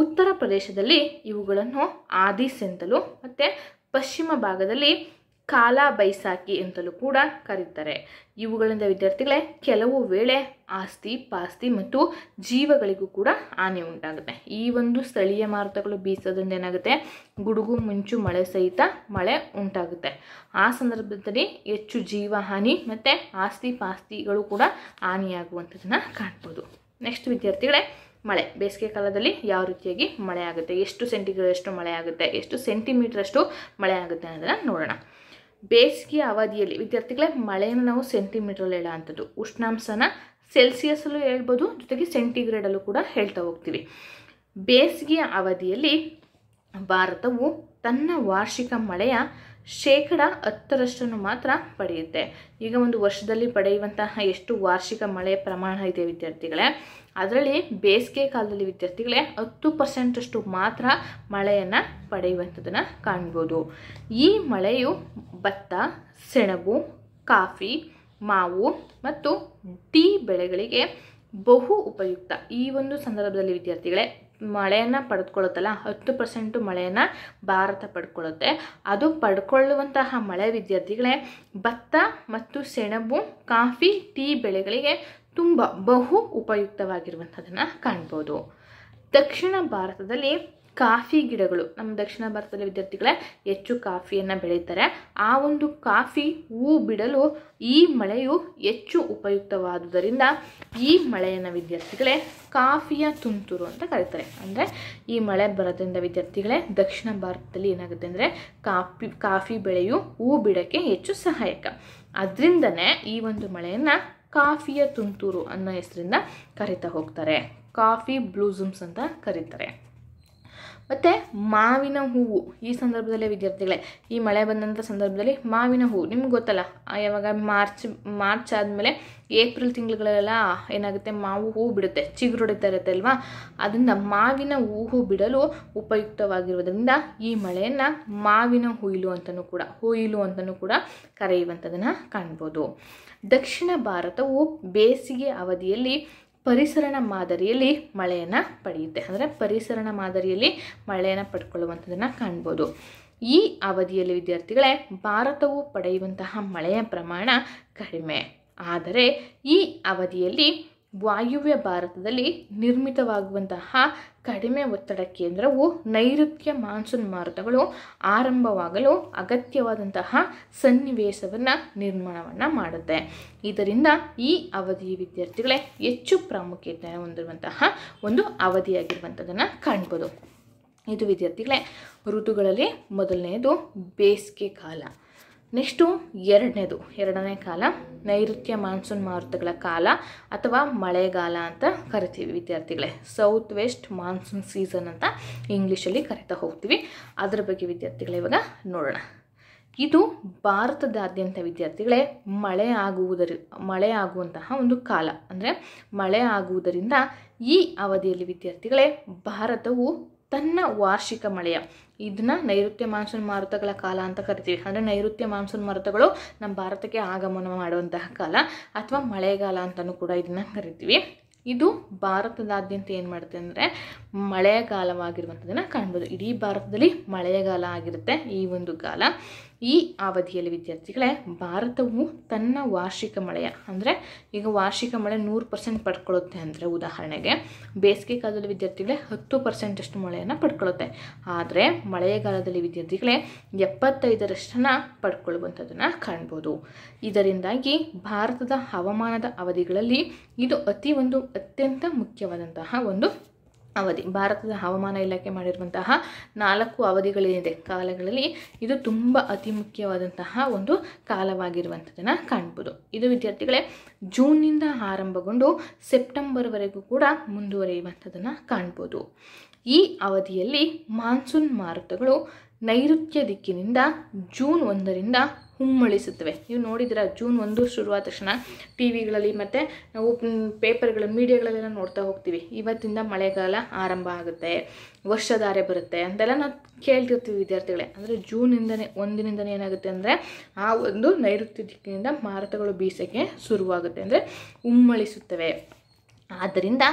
ಉತ್ತರ ಪ್ರದೇಶದಲ್ಲಿ ಇವುಗಳನ್ನು ಆದಿಸ್ ಎಂತಲೂ ಮತ್ತು ಪಶ್ಚಿಮ ಭಾಗದಲ್ಲಿ ಕಾಲ ಬೈಸಾಕಿ ಅಂತಲೂ ಕೂಡ ಕರೀತಾರೆ ಇವುಗಳಿಂದ ವಿದ್ಯಾರ್ಥಿಗಳೇ ಕೆಲವು ವೇಳೆ ಆಸ್ತಿ ಪಾಸ್ತಿ ಮತ್ತು ಜೀವಗಳಿಗೂ ಕೂಡ ಹಾನಿ ಉಂಟಾಗುತ್ತೆ ಈ ಒಂದು ಸ್ಥಳೀಯ ಮಾರುತಗಳು ಬೀಸೋದ್ರಿಂದ ಏನಾಗುತ್ತೆ ಗುಡುಗು ಮುಂಚು ಮಳೆ ಸಹಿತ ಮಳೆ ಉಂಟಾಗುತ್ತೆ ಆ ಸಂದರ್ಭದಲ್ಲಿ ಹೆಚ್ಚು ಜೀವ ಹಾನಿ ಮತ್ತು ಆಸ್ತಿ ಪಾಸ್ತಿಗಳು ಕೂಡ ಹಾನಿಯಾಗುವಂಥದ್ದನ್ನು ಕಾಣ್ಬೋದು ನೆಕ್ಸ್ಟ್ ವಿದ್ಯಾರ್ಥಿಗಳೇ ಮಳೆ ಬೇಸಿಗೆ ಕಾಲದಲ್ಲಿ ಯಾವ ರೀತಿಯಾಗಿ ಮಳೆ ಆಗುತ್ತೆ ಎಷ್ಟು ಸೆಂಟಿಗ್ರೇಡಷ್ಟು ಮಳೆ ಆಗುತ್ತೆ ಎಷ್ಟು ಸೆಂಟಿಮೀಟ್ರಷ್ಟು ಮಳೆ ಆಗುತ್ತೆ ಅನ್ನೋದನ್ನು ನೋಡೋಣ ಬೇಸಿಗೆ ಅವಧಿಯಲ್ಲಿ ವಿದ್ಯಾರ್ಥಿಗಳೇ ಮಳೆಯನ್ನು ನಾವು ಸೆಂಟಿಮೀಟ್ರಲ್ಲಿ ಹೇಳೋ ಉಷ್ಣಾಂಶನ ಸೆಲ್ಸಿಯಸ್ಸಲ್ಲೂ ಹೇಳ್ಬೋದು ಜೊತೆಗೆ ಸೆಂಟಿಗ್ರೇಡಲ್ಲೂ ಕೂಡ ಹೇಳ್ತಾ ಹೋಗ್ತೀವಿ ಬೇಸಿಗೆಯ ಅವಧಿಯಲ್ಲಿ ಭಾರತವು ತನ್ನ ವಾರ್ಷಿಕ ಮಳೆಯ ಶೇಕಡ ಹತ್ತರಷ್ಟನ್ನು ಮಾತ್ರ ಪಡೆಯುತ್ತೆ ಈಗ ಒಂದು ವರ್ಷದಲ್ಲಿ ಪಡೆಯುವಂತಹ ಎಷ್ಟು ವಾರ್ಷಿಕ ಮಳೆಯ ಪ್ರಮಾಣ ಇದೆ ವಿದ್ಯಾರ್ಥಿಗಳೇ ಅದರಲ್ಲಿ ಬೇಸಿಗೆ ಕಾಲದಲ್ಲಿ ವಿದ್ಯಾರ್ಥಿಗಳೇ ಹತ್ತು ಪರ್ಸೆಂಟಷ್ಟು ಮಾತ್ರ ಮಳೆಯನ್ನು ಪಡೆಯುವಂಥದ್ದನ್ನು ಕಾಣ್ಬೋದು ಈ ಮಳೆಯು ಭತ್ತ ಸೆಣಬು ಕಾಫಿ ಮಾವು ಮತ್ತು ಟೀ ಬೆಳೆಗಳಿಗೆ ಬಹು ಉಪಯುಕ್ತ ಈ ಒಂದು ಸಂದರ್ಭದಲ್ಲಿ ವಿದ್ಯಾರ್ಥಿಗಳೇ ಮಳೆಯನ್ನು ಪಡೆದುಕೊಳ್ಳುತ್ತಲ್ಲ ಹತ್ತು ಪರ್ಸೆಂಟು ಮಳೆಯನ್ನು ಭಾರತ ಪಡ್ಕೊಳ್ಳುತ್ತೆ ಅದು ಪಡ್ಕೊಳ್ಳುವಂತಹ ಮಳೆ ವಿದ್ಯಾರ್ಥಿಗಳೇ ಭತ್ತ ಮತ್ತು ಸೆಣಬು ಕಾಫಿ ಟೀ ಬೆಳೆಗಳಿಗೆ ತುಂಬ ಬಹು ಉಪಯುಕ್ತವಾಗಿರುವಂಥದ್ದನ್ನು ಕಾಣ್ಬೋದು ದಕ್ಷಿಣ ಭಾರತದಲ್ಲಿ ಕಾಫಿ ಗಿಡಗಳು ನಮ್ಮ ದಕ್ಷಿಣ ಭಾರತದಲ್ಲಿ ವಿದ್ಯಾರ್ಥಿಗಳೇ ಹೆಚ್ಚು ಕಾಫಿಯನ್ನು ಬೆಳೀತಾರೆ ಆ ಒಂದು ಕಾಫಿ ಹೂ ಬಿಡಲು ಈ ಮಳೆಯು ಹೆಚ್ಚು ಉಪಯುಕ್ತವಾದುದರಿಂದ ಈ ಮಳೆಯನ್ನು ವಿದ್ಯಾರ್ಥಿಗಳೇ ಕಾಫಿಯ ತುಂತುರು ಅಂತ ಕರೀತಾರೆ ಅಂದರೆ ಈ ಮಳೆ ಬರೋದ್ರಿಂದ ವಿದ್ಯಾರ್ಥಿಗಳೇ ದಕ್ಷಿಣ ಭಾರತದಲ್ಲಿ ಏನಾಗುತ್ತೆ ಅಂದರೆ ಕಾಫಿ ಕಾಫಿ ಬೆಳೆಯು ಹೂ ಬಿಡೋಕ್ಕೆ ಹೆಚ್ಚು ಸಹಾಯಕ ಅದರಿಂದನೇ ಈ ಒಂದು ಮಳೆಯನ್ನು ಕಾಫಿಯ ತುಂತುರು ಅನ್ನೋ ಹೆಸರಿಂದ ಕರಿತಾ ಹೋಗ್ತಾರೆ ಕಾಫಿ ಬ್ಲೂಸಮ್ಸ್ ಅಂತ ಕರೀತಾರೆ ಮತ್ತು ಮಾವಿನ ಹೂವು ಈ ಸಂದರ್ಭದಲ್ಲೇ ವಿದ್ಯಾರ್ಥಿಗಳೇ ಈ ಮಳೆ ಬಂದಂಥ ಸಂದರ್ಭದಲ್ಲಿ ಮಾವಿನ ಹೂವು ನಿಮ್ಗೆ ಗೊತ್ತಲ್ಲ ಯಾವಾಗ ಮಾರ್ಚ್ ಮಾರ್ಚ್ ಆದಮೇಲೆ ಏಪ್ರಿಲ್ ತಿಂಗಳುಗಳೆಲ್ಲ ಏನಾಗುತ್ತೆ ಮಾವು ಹೂವು ಬಿಡುತ್ತೆ ಹೊಡಿತಾ ಇರುತ್ತೆ ಅಲ್ವಾ ಅದರಿಂದ ಮಾವಿನ ಹೂವು ಬಿಡಲು ಉಪಯುಕ್ತವಾಗಿರುವುದರಿಂದ ಈ ಮಳೆಯನ್ನು ಮಾವಿನ ಹುಯಿಲು ಅಂತಲೂ ಕೂಡ ಹುಯಿಲು ಅಂತಲೂ ಕೂಡ ಕರೆಯುವಂಥದನ್ನು ಕಾಣ್ಬೋದು ದಕ್ಷಿಣ ಭಾರತವು ಬೇಸಿಗೆ ಅವಧಿಯಲ್ಲಿ ಪರಿಸರಣ ಮಾದರಿಯಲ್ಲಿ ಮಳೆಯನ್ನು ಪಡೆಯುತ್ತೆ ಅಂದರೆ ಪರಿಸರಣ ಮಾದರಿಯಲ್ಲಿ ಮಳೆಯನ್ನು ಪಡ್ಕೊಳ್ಳುವಂಥದ್ದನ್ನು ಕಾಣ್ಬೋದು ಈ ಅವಧಿಯಲ್ಲಿ ವಿದ್ಯಾರ್ಥಿಗಳೇ ಭಾರತವು ಪಡೆಯುವಂತಹ ಮಳೆಯ ಪ್ರಮಾಣ ಕಡಿಮೆ ಆದರೆ ಈ ಅವಧಿಯಲ್ಲಿ ವಾಯುವ್ಯ ಭಾರತದಲ್ಲಿ ನಿರ್ಮಿತವಾಗುವಂತಹ ಕಡಿಮೆ ಒತ್ತಡ ಕೇಂದ್ರವು ನೈಋತ್ಯ ಮಾನ್ಸೂನ್ ಮಾರುತಗಳು ಆರಂಭವಾಗಲು ಅಗತ್ಯವಾದಂತಹ ಸನ್ನಿವೇಶವನ್ನು ನಿರ್ಮಾಣವನ್ನು ಮಾಡುತ್ತೆ ಇದರಿಂದ ಈ ಅವಧಿಯ ವಿದ್ಯಾರ್ಥಿಗಳೇ ಹೆಚ್ಚು ಪ್ರಾಮುಖ್ಯತೆಯನ್ನು ಹೊಂದಿರುವಂತಹ ಒಂದು ಅವಧಿಯಾಗಿರುವಂಥದ್ದನ್ನು ಕಾಣ್ಬೋದು ಇದು ವಿದ್ಯಾರ್ಥಿಗಳೇ ಋತುಗಳಲ್ಲಿ ಮೊದಲನೆಯದು ಬೇಸಿಗೆ ಕಾಲ ನೆಕ್ಸ್ಟು ಎರಡನೇದು ಎರಡನೇ ಕಾಲ ನೈಋತ್ಯ ಮಾನ್ಸೂನ್ ಮಾರುತಗಳ ಕಾಲ ಅಥವಾ ಮಳೆಗಾಲ ಅಂತ ಕರಿತೀವಿ ವಿದ್ಯಾರ್ಥಿಗಳೇ ಸೌತ್ ವೆಸ್ಟ್ ಮಾನ್ಸೂನ್ ಸೀಸನ್ ಅಂತ ಇಂಗ್ಲೀಷಲ್ಲಿ ಕರಿತಾ ಹೋಗ್ತೀವಿ ಅದರ ಬಗ್ಗೆ ವಿದ್ಯಾರ್ಥಿಗಳೇ ಇವಾಗ ನೋಡೋಣ ಇದು ಭಾರತದಾದ್ಯಂತ ವಿದ್ಯಾರ್ಥಿಗಳೇ ಮಳೆ ಆಗುವುದರಿ ಮಳೆ ಆಗುವಂತಹ ಒಂದು ಕಾಲ ಅಂದರೆ ಮಳೆ ಆಗುವುದರಿಂದ ಈ ಅವಧಿಯಲ್ಲಿ ವಿದ್ಯಾರ್ಥಿಗಳೇ ಭಾರತವು ತನ್ನ ವಾರ್ಷಿಕ ಮಳೆಯ ಇದನ್ನ ನೈಋತ್ಯ ಮಾನ್ಸೂನ್ ಮಾರುತಗಳ ಕಾಲ ಅಂತ ಕರಿತೀವಿ ಅಂದ್ರೆ ನೈಋತ್ಯ ಮಾನ್ಸೂನ್ ಮಾರುತಗಳು ನಮ್ಮ ಭಾರತಕ್ಕೆ ಆಗಮನ ಮಾಡುವಂತಹ ಕಾಲ ಅಥವಾ ಮಳೆಗಾಲ ಅಂತಲೂ ಕೂಡ ಇದನ್ನ ಕರಿತೀವಿ ಇದು ಭಾರತದಾದ್ಯಂತ ಏನು ಮಾಡುತ್ತೆ ಅಂದರೆ ಮಳೆಗಾಲವಾಗಿರುವಂಥದ್ದನ್ನು ಕಾಣ್ಬೋದು ಇಡೀ ಭಾರತದಲ್ಲಿ ಮಳೆಗಾಲ ಆಗಿರುತ್ತೆ ಈ ಒಂದು ಕಾಲ ಈ ಅವಧಿಯಲ್ಲಿ ವಿದ್ಯಾರ್ಥಿಗಳೇ ಭಾರತವು ತನ್ನ ವಾರ್ಷಿಕ ಮಳೆಯ ಅಂದರೆ ಈಗ ವಾರ್ಷಿಕ ಮಳೆ ನೂರು ಪರ್ಸೆಂಟ್ ಪಡ್ಕೊಳ್ಳುತ್ತೆ ಅಂದರೆ ಉದಾಹರಣೆಗೆ ಬೇಸಿಗೆ ಕಾಲದಲ್ಲಿ ವಿದ್ಯಾರ್ಥಿಗಳೇ ಹತ್ತು ಪರ್ಸೆಂಟಷ್ಟು ಮಳೆಯನ್ನು ಪಡ್ಕೊಳ್ಳುತ್ತೆ ಆದರೆ ಮಳೆಗಾಲದಲ್ಲಿ ವಿದ್ಯಾರ್ಥಿಗಳೇ ಎಪ್ಪತ್ತೈದರಷ್ಟನ್ನು ಪಡ್ಕೊಳ್ಳುವಂಥದ್ದನ್ನು ಕಾಣ್ಬೋದು ಇದರಿಂದಾಗಿ ಭಾರತದ ಹವಾಮಾನದ ಅವಧಿಗಳಲ್ಲಿ ಇದು ಅತಿ ಒಂದು ಅತ್ಯಂತ ಮುಖ್ಯವಾದಂತಹ ಒಂದು ಅವಧಿ ಭಾರತದ ಹವಾಮಾನ ಇಲಾಖೆ ಮಾಡಿರುವಂತಹ ನಾಲ್ಕು ಅವಧಿಗಳೇನಿದೆ ಕಾಲಗಳಲ್ಲಿ ಇದು ತುಂಬ ಅತಿ ಮುಖ್ಯವಾದಂತಹ ಒಂದು ಕಾಲವಾಗಿರುವಂಥದ್ದನ್ನು ಕಾಣ್ಬೋದು ಇದು ವಿದ್ಯಾರ್ಥಿಗಳೇ ಜೂನ್ನಿಂದ ಆರಂಭಗೊಂಡು ಸೆಪ್ಟೆಂಬರ್ವರೆಗೂ ಕೂಡ ಮುಂದುವರಿಯುವಂಥದ್ದನ್ನು ಕಾಣ್ಬೋದು ಈ ಅವಧಿಯಲ್ಲಿ ಮಾನ್ಸೂನ್ ಮಾರುತಗಳು ನೈಋತ್ಯ ದಿಕ್ಕಿನಿಂದ ಜೂನ್ ಒಂದರಿಂದ ಹುಮ್ಮಳಿಸುತ್ತವೆ ನೀವು ನೋಡಿದಿರ ಜೂನ್ ಒಂದು ಶುರುವಾದ ತಕ್ಷಣ ಟಿ ವಿಗಳಲ್ಲಿ ಮತ್ತು ನಾವು ಪೇಪರ್ಗಳ ಮೀಡಿಯಾಗಳಲ್ಲೆಲ್ಲ ನೋಡ್ತಾ ಹೋಗ್ತೀವಿ ಇವತ್ತಿಂದ ಮಳೆಗಾಲ ಆರಂಭ ಆಗುತ್ತೆ ವರ್ಷಧಾರೆ ಬರುತ್ತೆ ಅಂತೆಲ್ಲ ನಾವು ಕೇಳ್ತಿರ್ತೀವಿ ವಿದ್ಯಾರ್ಥಿಗಳೇ ಅಂದರೆ ಜೂನಿಂದನೇ ಒಂದಿನಿಂದನೇ ಏನಾಗುತ್ತೆ ಅಂದರೆ ಆ ಒಂದು ನೈಋತ್ಯ ದಿಕ್ಕಿನಿಂದ ಮಾರುತಗಳು ಬೀಸೋಕ್ಕೆ ಶುರುವಾಗುತ್ತೆ ಅಂದರೆ ಹುಮ್ಮಳಿಸುತ್ತವೆ ಆದ್ದರಿಂದ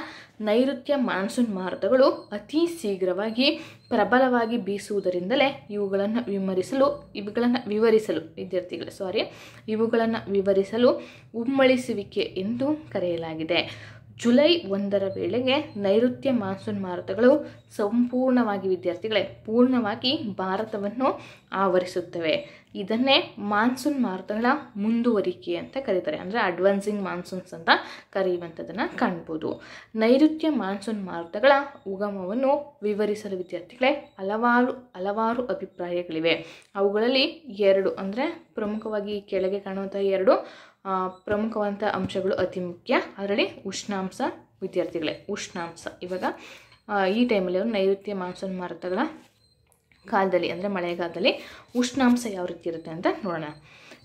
ನೈಋತ್ಯ ಮಾನ್ಸೂನ್ ಮಾರುತಗಳು ಅತಿ ಶೀಘ್ರವಾಗಿ ಪ್ರಬಲವಾಗಿ ಬೀಸುವುದರಿಂದಲೇ ಇವುಗಳನ್ನು ವಿಮರಿಸಲು ಇವುಗಳನ್ನು ವಿವರಿಸಲು ವಿದ್ಯಾರ್ಥಿಗಳು ಸಾರಿ ಇವುಗಳನ್ನು ವಿವರಿಸಲು ಉಮ್ಮಳಿಸುವಿಕೆ ಎಂದು ಕರೆಯಲಾಗಿದೆ ಜುಲೈ ಒಂದರ ವೇಳೆಗೆ ನೈಋತ್ಯ ಮಾನ್ಸೂನ್ ಮಾರುತಗಳು ಸಂಪೂರ್ಣವಾಗಿ ವಿದ್ಯಾರ್ಥಿಗಳೇ ಪೂರ್ಣವಾಗಿ ಭಾರತವನ್ನು ಆವರಿಸುತ್ತವೆ ಇದನ್ನೇ ಮಾನ್ಸೂನ್ ಮಾರುತಗಳ ಮುಂದುವರಿಕೆ ಅಂತ ಕರೀತಾರೆ ಅಂದರೆ ಅಡ್ವಾನ್ಸಿಂಗ್ ಮಾನ್ಸೂನ್ಸ್ ಅಂತ ಕರೆಯುವಂಥದ್ದನ್ನು ಕಾಣ್ಬೋದು ನೈಋತ್ಯ ಮಾನ್ಸೂನ್ ಮಾರುತಗಳ ಉಗಮವನ್ನು ವಿವರಿಸಲು ವಿದ್ಯಾರ್ಥಿಗಳೇ ಹಲವಾರು ಹಲವಾರು ಅಭಿಪ್ರಾಯಗಳಿವೆ ಅವುಗಳಲ್ಲಿ ಎರಡು ಅಂದರೆ ಪ್ರಮುಖವಾಗಿ ಕೆಳಗೆ ಕಾಣುವಂಥ ಎರಡು ಪ್ರಮುಖವಾದಂಥ ಅಂಶಗಳು ಅತಿ ಮುಖ್ಯ ಅದರಲ್ಲಿ ಉಷ್ಣಾಂಶ ವಿದ್ಯಾರ್ಥಿಗಳೇ ಉಷ್ಣಾಂಶ ಇವಾಗ ಈ ಟೈಮಲ್ಲಿ ಅವರು ನೈಋತ್ಯ ಮಾನ್ಸೂನ್ ಮಾರುತಗಳ ಕಾಲದಲ್ಲಿ ಅಂದರೆ ಮಳೆಗಾಲದಲ್ಲಿ ಉಷ್ಣಾಂಶ ಯಾವ ರೀತಿ ಇರುತ್ತೆ ಅಂತ ನೋಡೋಣ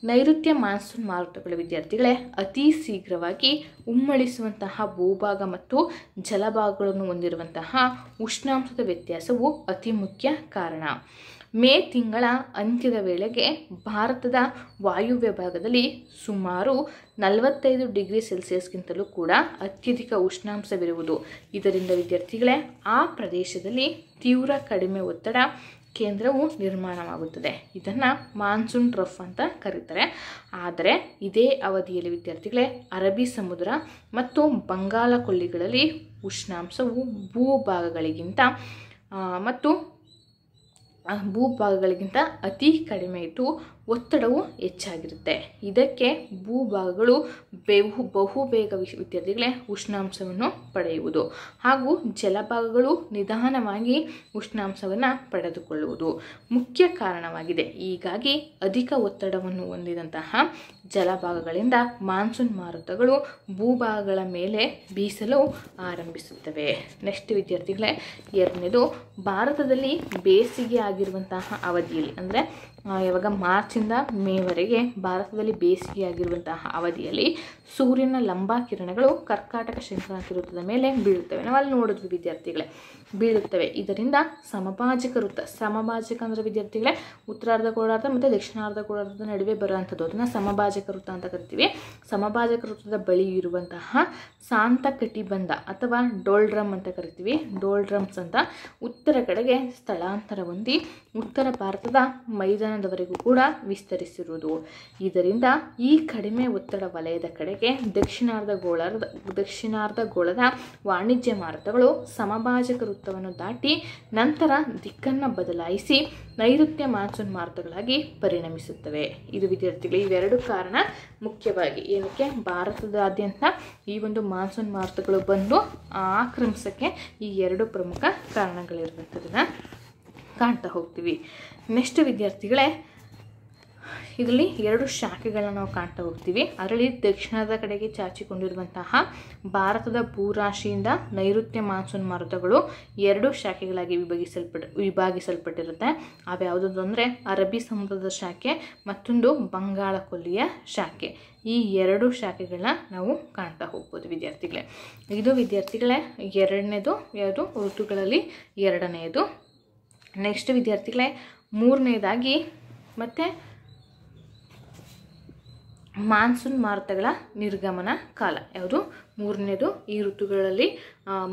ನೈಋತ್ಯ ಮಾನ್ಸೂನ್ ಮಾರುತಗಳ ವಿದ್ಯಾರ್ಥಿಗಳೇ ಅತಿ ಶೀಘ್ರವಾಗಿ ಉಮ್ಮಳಿಸುವಂತಹ ಭೂಭಾಗ ಮತ್ತು ಜಲಭಾಗಗಳನ್ನು ಹೊಂದಿರುವಂತಹ ಉಷ್ಣಾಂಶದ ವ್ಯತ್ಯಾಸವು ಅತಿ ಮುಖ್ಯ ಕಾರಣ ಮೇ ತಿಂಗಳ ಅಂತ್ಯದ ವೇಳೆಗೆ ಭಾರತದ ವಾಯುವ್ಯ ಭಾಗದಲ್ಲಿ ಸುಮಾರು ನಲವತ್ತೈದು ಡಿಗ್ರಿ ಸೆಲ್ಸಿಯಸ್ಗಿಂತಲೂ ಕೂಡ ಅತ್ಯಧಿಕ ಉಷ್ಣಾಂಶವಿರುವುದು ಇದರಿಂದ ವಿದ್ಯಾರ್ಥಿಗಳೇ ಆ ಪ್ರದೇಶದಲ್ಲಿ ತೀವ್ರ ಕಡಿಮೆ ಒತ್ತಡ ಕೇಂದ್ರವು ನಿರ್ಮಾಣವಾಗುತ್ತದೆ ಇದನ್ನು ಮಾನ್ಸೂನ್ ಟ್ರಫ್ ಅಂತ ಕರೀತಾರೆ ಆದರೆ ಇದೇ ಅವಧಿಯಲ್ಲಿ ವಿದ್ಯಾರ್ಥಿಗಳೇ ಅರಬ್ಬಿ ಸಮುದ್ರ ಮತ್ತು ಬಂಗಾಳ ಕೊಲ್ಲಿಗಳಲ್ಲಿ ಉಷ್ಣಾಂಶವು ಭೂಭಾಗಗಳಿಗಿಂತ ಮತ್ತು ಭೂಭಾಗಗಳಿಗಿಂತ ಅತಿ ಕಡಿಮೆ ಇದ್ದು ಒತ್ತಡವು ಹೆಚ್ಚಾಗಿರುತ್ತೆ ಇದಕ್ಕೆ ಭೂಭಾಗಗಳು ಬೆಹು ಬಹುಬೇಗ ವಿದ್ಯಾರ್ಥಿಗಳೇ ಉಷ್ಣಾಂಶವನ್ನು ಪಡೆಯುವುದು ಹಾಗೂ ಜಲಭಾಗಗಳು ನಿಧಾನವಾಗಿ ಉಷ್ಣಾಂಶವನ್ನು ಪಡೆದುಕೊಳ್ಳುವುದು ಮುಖ್ಯ ಕಾರಣವಾಗಿದೆ ಹೀಗಾಗಿ ಅಧಿಕ ಒತ್ತಡವನ್ನು ಹೊಂದಿದಂತಹ ಜಲಭಾಗಗಳಿಂದ ಮಾನ್ಸೂನ್ ಮಾರುತಗಳು ಭೂಭಾಗಗಳ ಮೇಲೆ ಬೀಸಲು ಆರಂಭಿಸುತ್ತವೆ ನೆಕ್ಸ್ಟ್ ವಿದ್ಯಾರ್ಥಿಗಳೇ ಎರಡನೇದು ಭಾರತದಲ್ಲಿ ಬೇಸಿಗೆ ಆಗಿರುವಂತಹ ಅವಧಿಯಲ್ಲಿ ಅಂದರೆ ಇವಾಗ ಮಾರ್ಚಿಂದ ಮೇವರೆಗೆ ಭಾರತದಲ್ಲಿ ಬೇಸಿಗೆಯಾಗಿರುವಂತಹ ಅವಧಿಯಲ್ಲಿ ಸೂರ್ಯನ ಲಂಬಾ ಕಿರಣಗಳು ಕರ್ಕಾಟಕ ವೃತ್ತದ ಮೇಲೆ ಬೀಳುತ್ತವೆ ನಾವು ಅಲ್ಲಿ ನೋಡಿದ್ವಿ ವಿದ್ಯಾರ್ಥಿಗಳೇ ಬೀಳುತ್ತವೆ ಇದರಿಂದ ಸಮಭಾಜಕ ವೃತ್ತ ಸಮಭಾಜಕ ಅಂದರೆ ವಿದ್ಯಾರ್ಥಿಗಳೇ ಉತ್ತರಾರ್ಧ ಗೋಳಾರ್ಧ ಮತ್ತು ದಕ್ಷಿಣಾರ್ಧ ಗೋಳಾರ್ಧದ ನಡುವೆ ಬರುವಂಥದ್ದು ಅದನ್ನು ಸಮಭಾಜಕ ವೃತ್ತ ಅಂತ ಕರಿತೀವಿ ಸಮಭಾಜಕ ವೃತ್ತದ ಬಳಿ ಇರುವಂತಹ ಸಾಂತ ಕಟಿಬಂಧ ಅಥವಾ ಡೋಲ್ಡ್ರಮ್ ಅಂತ ಕರಿತೀವಿ ಡೋಲ್ಡ್ರಮ್ಸ್ ಅಂತ ಉತ್ತರ ಕಡೆಗೆ ಸ್ಥಳಾಂತರ ಹೊಂದಿ ಉತ್ತರ ಭಾರತದ ಮೈದಾನದವರೆಗೂ ಕೂಡ ವಿಸ್ತರಿಸಿರುವುದು ಇದರಿಂದ ಈ ಕಡಿಮೆ ಒತ್ತಡ ವಲಯದ ಕಡೆಗೆ ದಕ್ಷಿಣಾರ್ಧ ಗೋಳದ ದಕ್ಷಿಣಾರ್ಧ ಗೋಳದ ವಾಣಿಜ್ಯ ಮಾರುತಗಳು ಸಮಭಾಜಕ ವೃತ್ತವನ್ನು ದಾಟಿ ನಂತರ ದಿಕ್ಕನ್ನು ಬದಲಾಯಿಸಿ ನೈಋತ್ಯ ಮಾನ್ಸೂನ್ ಮಾರುತಗಳಾಗಿ ಪರಿಣಮಿಸುತ್ತವೆ ಇದು ವಿದ್ಯಾರ್ಥಿಗಳು ಇವೆರಡು ಕಾರಣ ಮುಖ್ಯವಾಗಿ ಏನಕ್ಕೆ ಭಾರತದಾದ್ಯಂತ ಈ ಒಂದು ಮಾನ್ಸೂನ್ ಮಾರುತಗಳು ಬಂದು ಆಕ್ರಮಿಸೋಕ್ಕೆ ಈ ಎರಡು ಪ್ರಮುಖ ಕಾರಣಗಳಿರುವಂಥದ್ದನ್ನು ಕಾಣ್ತಾ ಹೋಗ್ತೀವಿ ನೆಕ್ಸ್ಟ್ ವಿದ್ಯಾರ್ಥಿಗಳೇ ಇದರಲ್ಲಿ ಎರಡು ಶಾಖೆಗಳನ್ನ ನಾವು ಕಾಣ್ತಾ ಹೋಗ್ತೀವಿ ಅದರಲ್ಲಿ ದಕ್ಷಿಣದ ಕಡೆಗೆ ಚಾಚಿಕೊಂಡಿರುವಂತಹ ಭಾರತದ ಭೂರಾಶಿಯಿಂದ ನೈಋತ್ಯ ಮಾನ್ಸೂನ್ ಮಾರುತಗಳು ಎರಡು ಶಾಖೆಗಳಾಗಿ ವಿಭಾಗಿಸಲ್ಪಟ್ಟ ವಿಭಾಗಿಸಲ್ಪಟ್ಟಿರುತ್ತೆ ಅವ್ಯಾವುದೊಂದು ಅಂದರೆ ಅರಬ್ಬಿ ಸಮುದ್ರದ ಶಾಖೆ ಮತ್ತೊಂದು ಬಂಗಾಳ ಕೊಲ್ಲಿಯ ಶಾಖೆ ಈ ಎರಡು ಶಾಖೆಗಳನ್ನ ನಾವು ಕಾಣ್ತಾ ಹೋಗ್ಬೋದು ವಿದ್ಯಾರ್ಥಿಗಳೇ ಇದು ವಿದ್ಯಾರ್ಥಿಗಳೇ ಎರಡನೇದು ಯಾವುದು ಋತುಗಳಲ್ಲಿ ಎರಡನೆಯದು ನೆಕ್ಸ್ಟ್ ವಿದ್ಯಾರ್ಥಿಗಳೇ ಮೂರನೇದಾಗಿ ಮತ್ತೆ ಮಾನ್ಸೂನ್ ಮಾರುತಗಳ ನಿರ್ಗಮನ ಕಾಲ ಯಾವುದು ಮೂರನೇದು ಈ ಋತುಗಳಲ್ಲಿ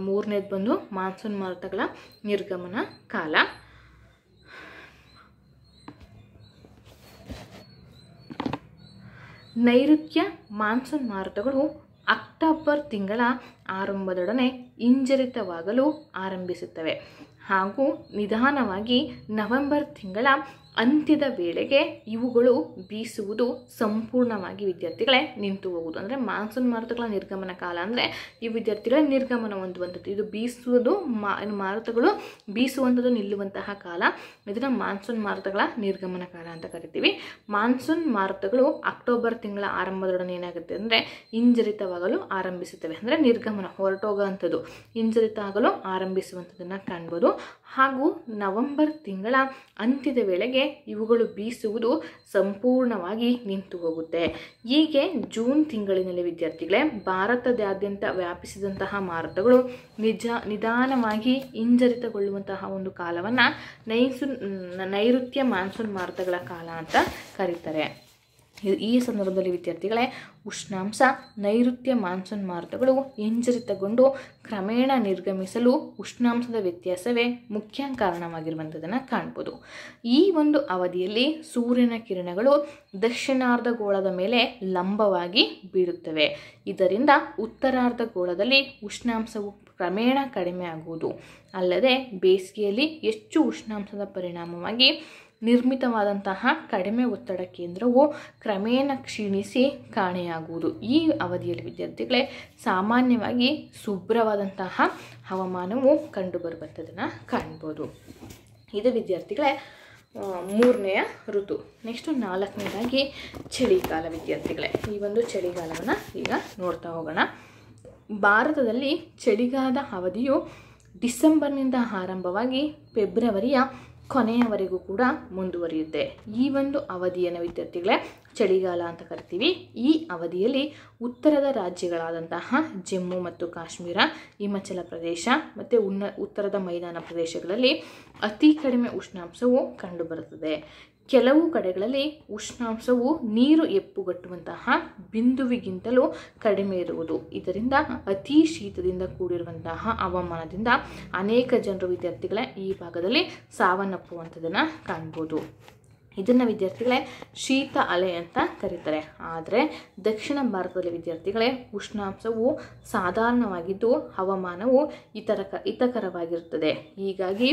ಮೂರನೇದು ಬಂದು ಮಾನ್ಸೂನ್ ಮಾರುತಗಳ ನಿರ್ಗಮನ ಕಾಲ ನೈಋತ್ಯ ಮಾನ್ಸೂನ್ ಮಾರುತಗಳು ಅಕ್ಟೋಬರ್ ತಿಂಗಳ ಆರಂಭದೊಡನೆ ಹಿಂಜರಿತವಾಗಲು ಆರಂಭಿಸುತ್ತವೆ ಹಾಗೂ ನಿಧಾನವಾಗಿ ನವೆಂಬರ್ ತಿಂಗಳ ಅಂತ್ಯದ ವೇಳೆಗೆ ಇವುಗಳು ಬೀಸುವುದು ಸಂಪೂರ್ಣವಾಗಿ ವಿದ್ಯಾರ್ಥಿಗಳೇ ನಿಂತು ಹೋಗುವುದು ಅಂದರೆ ಮಾನ್ಸೂನ್ ಮಾರುತಗಳ ನಿರ್ಗಮನ ಕಾಲ ಅಂದರೆ ಈ ವಿದ್ಯಾರ್ಥಿಗಳ ನಿರ್ಗಮನ ಹೊಂದುವಂಥದ್ದು ಇದು ಬೀಸುವುದು ಮಾರುತಗಳು ಬೀಸುವಂಥದ್ದು ನಿಲ್ಲುವಂತಹ ಕಾಲ ಇದನ್ನು ಮಾನ್ಸೂನ್ ಮಾರುತಗಳ ನಿರ್ಗಮನ ಕಾಲ ಅಂತ ಕರಿತೀವಿ ಮಾನ್ಸೂನ್ ಮಾರುತಗಳು ಅಕ್ಟೋಬರ್ ತಿಂಗಳ ಆರಂಭದೊಡನೆ ಏನಾಗುತ್ತೆ ಅಂದರೆ ಹಿಂಜರಿತವಾಗಲು ಆರಂಭಿಸುತ್ತವೆ ಅಂದರೆ ನಿರ್ಗಮನ ಹೊರಟೋಗುವಂಥದ್ದು ಹಿಂಜರಿತ ಆಗಲು ಆರಂಭಿಸುವಂಥದ್ದನ್ನು ಕಾಣ್ಬೋದು ಹಾಗೂ ನವೆಂಬರ್ ತಿಂಗಳ ಅಂತ್ಯದ ವೇಳೆಗೆ ಇವುಗಳು ಬೀಸುವುದು ಸಂಪೂರ್ಣವಾಗಿ ನಿಂತು ಹೋಗುತ್ತೆ ಹೀಗೆ ಜೂನ್ ತಿಂಗಳಿನಲ್ಲಿ ವಿದ್ಯಾರ್ಥಿಗಳೇ ಭಾರತದಾದ್ಯಂತ ವ್ಯಾಪಿಸಿದಂತಹ ಮಾರುತಗಳು ನಿಜ ನಿಧಾನವಾಗಿ ಹಿಂಜರಿತಗೊಳ್ಳುವಂತಹ ಒಂದು ಕಾಲವನ್ನು ನೈಸು ನೈಋತ್ಯ ಮಾನ್ಸೂನ್ ಮಾರುತಗಳ ಕಾಲ ಅಂತ ಕರೀತಾರೆ ಈ ಸಂದರ್ಭದಲ್ಲಿ ವಿದ್ಯಾರ್ಥಿಗಳೇ ಉಷ್ಣಾಂಶ ನೈಋತ್ಯ ಮಾನ್ಸೂನ್ ಮಾರುತಗಳು ಹಿಂಜರಿತಗೊಂಡು ಕ್ರಮೇಣ ನಿರ್ಗಮಿಸಲು ಉಷ್ಣಾಂಶದ ವ್ಯತ್ಯಾಸವೇ ಮುಖ್ಯ ಕಾರಣವಾಗಿರುವಂಥದ್ದನ್ನು ಕಾಣ್ಬೋದು ಈ ಒಂದು ಅವಧಿಯಲ್ಲಿ ಸೂರ್ಯನ ಕಿರಣಗಳು ದಕ್ಷಿಣಾರ್ಧ ಗೋಳದ ಮೇಲೆ ಲಂಬವಾಗಿ ಬೀಳುತ್ತವೆ ಇದರಿಂದ ಉತ್ತರಾರ್ಧ ಗೋಳದಲ್ಲಿ ಉಷ್ಣಾಂಶವು ಕ್ರಮೇಣ ಕಡಿಮೆ ಆಗುವುದು ಅಲ್ಲದೆ ಬೇಸಿಗೆಯಲ್ಲಿ ಹೆಚ್ಚು ಉಷ್ಣಾಂಶದ ಪರಿಣಾಮವಾಗಿ ನಿರ್ಮಿತವಾದಂತಹ ಕಡಿಮೆ ಒತ್ತಡ ಕೇಂದ್ರವು ಕ್ರಮೇಣ ಕ್ಷೀಣಿಸಿ ಕಾಣೆಯಾಗುವುದು ಈ ಅವಧಿಯಲ್ಲಿ ವಿದ್ಯಾರ್ಥಿಗಳೇ ಸಾಮಾನ್ಯವಾಗಿ ಶುಭ್ರವಾದಂತಹ ಹವಾಮಾನವು ಕಂಡುಬರುವಂಥದ್ದನ್ನು ಕಾಣ್ಬೋದು ಇದು ವಿದ್ಯಾರ್ಥಿಗಳೇ ಮೂರನೆಯ ಋತು ನೆಕ್ಸ್ಟು ನಾಲ್ಕನೇದಾಗಿ ಚಳಿಗಾಲ ವಿದ್ಯಾರ್ಥಿಗಳೇ ಈ ಒಂದು ಚಳಿಗಾಲವನ್ನು ಈಗ ನೋಡ್ತಾ ಹೋಗೋಣ ಭಾರತದಲ್ಲಿ ಚಳಿಗಾಲದ ಅವಧಿಯು ಡಿಸೆಂಬರ್ನಿಂದ ಆರಂಭವಾಗಿ ಫೆಬ್ರವರಿಯ ಕೊನೆಯವರೆಗೂ ಕೂಡ ಮುಂದುವರಿಯುತ್ತೆ ಈ ಒಂದು ಅವಧಿಯನ್ನು ವಿದ್ಯಾರ್ಥಿಗಳೇ ಚಳಿಗಾಲ ಅಂತ ಕರಿತೀವಿ ಈ ಅವಧಿಯಲ್ಲಿ ಉತ್ತರದ ರಾಜ್ಯಗಳಾದಂತಹ ಜಮ್ಮು ಮತ್ತು ಕಾಶ್ಮೀರ ಹಿಮಾಚಲ ಪ್ರದೇಶ ಮತ್ತು ಉನ್ನ ಉತ್ತರದ ಮೈದಾನ ಪ್ರದೇಶಗಳಲ್ಲಿ ಅತಿ ಕಡಿಮೆ ಉಷ್ಣಾಂಶವು ಕಂಡುಬರುತ್ತದೆ ಕೆಲವು ಕಡೆಗಳಲ್ಲಿ ಉಷ್ಣಾಂಶವು ನೀರು ಎಪ್ಪುಗಟ್ಟುವಂತಹ ಬಿಂದುವಿಗಿಂತಲೂ ಕಡಿಮೆ ಇರುವುದು ಇದರಿಂದ ಅತಿ ಶೀತದಿಂದ ಕೂಡಿರುವಂತಹ ಹವಾಮಾನದಿಂದ ಅನೇಕ ಜನರು ವಿದ್ಯಾರ್ಥಿಗಳ ಈ ಭಾಗದಲ್ಲಿ ಸಾವನ್ನಪ್ಪುವಂಥದ್ದನ್ನು ಕಾಣ್ಬೋದು ಇದನ್ನು ವಿದ್ಯಾರ್ಥಿಗಳೇ ಶೀತ ಅಲೆ ಅಂತ ಕರೀತಾರೆ ಆದರೆ ದಕ್ಷಿಣ ಭಾರತದಲ್ಲಿ ವಿದ್ಯಾರ್ಥಿಗಳೇ ಉಷ್ಣಾಂಶವು ಸಾಧಾರಣವಾಗಿದ್ದು ಹವಾಮಾನವು ಇತರಕ ಹಿತಕರವಾಗಿರುತ್ತದೆ ಹೀಗಾಗಿ